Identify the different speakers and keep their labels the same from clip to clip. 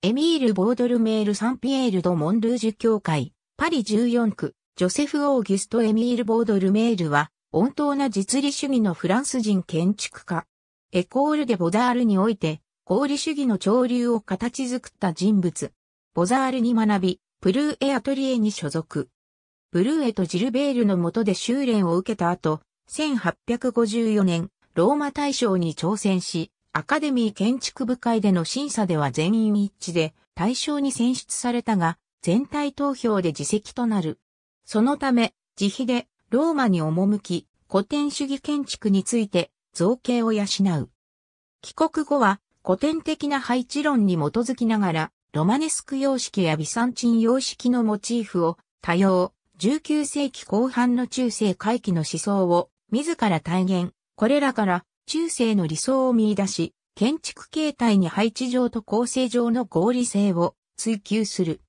Speaker 1: エミール・ボードルメール・サンピエール・ド・モンルージュ協会、パリ14区、ジョセフ・オーギュスト・エミール・ボードルメールは、温当な実利主義のフランス人建築家。エコール・デ・ボダールにおいて、合理主義の潮流を形作った人物。ボザールに学び、プルーエ・アトリエに所属。ブルーエとジルベールの下で修練を受けた後、1854年、ローマ大賞に挑戦し、アカデミー建築部会での審査では全員一致で対象に選出されたが、全体投票で自責となる。そのため、自費でローマに赴き、古典主義建築について造形を養う。帰国後は古典的な配置論に基づきながら、ロマネスク様式やビサンチン様式のモチーフを多様、19世紀後半の中世回帰の思想を自ら体現、これらから中世の理想を見出し、建築形態に配置上と構成上の合理性を追求する。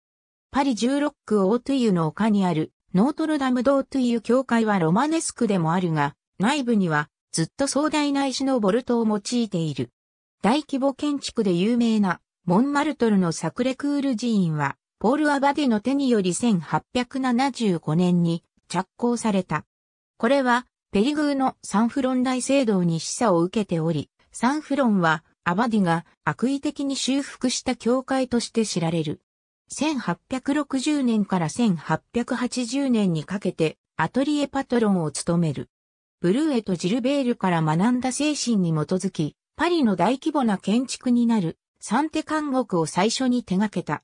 Speaker 1: パリ16区オートゥユの丘にあるノートルダムドートゥユ教会はロマネスクでもあるが、内部にはずっと壮大な石のボルトを用いている。大規模建築で有名なモンマルトルのサクレクール寺院は、ポール・アバデの手により1875年に着工された。これはペリグーのサンフロン大聖堂に示唆を受けており、サンフロンはアバディが悪意的に修復した教会として知られる。1860年から1880年にかけてアトリエパトロンを務める。ブルーエとジルベールから学んだ精神に基づき、パリの大規模な建築になるサンテ監獄を最初に手掛けた。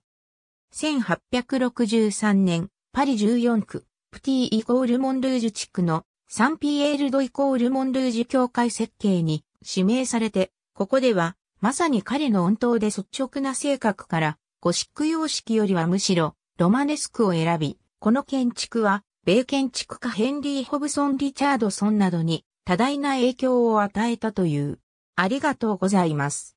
Speaker 1: 1863年、パリ14区、プティイコールモンルージュ地区のサンピエールドイコールモンルージュ教会設計に指名されて、ここでは、まさに彼の温当で率直な性格から、ゴシック様式よりはむしろ、ロマネスクを選び、この建築は、米建築家ヘンリー・ホブソン・リチャードソンなどに多大な影響を与えたという。ありがとうございます。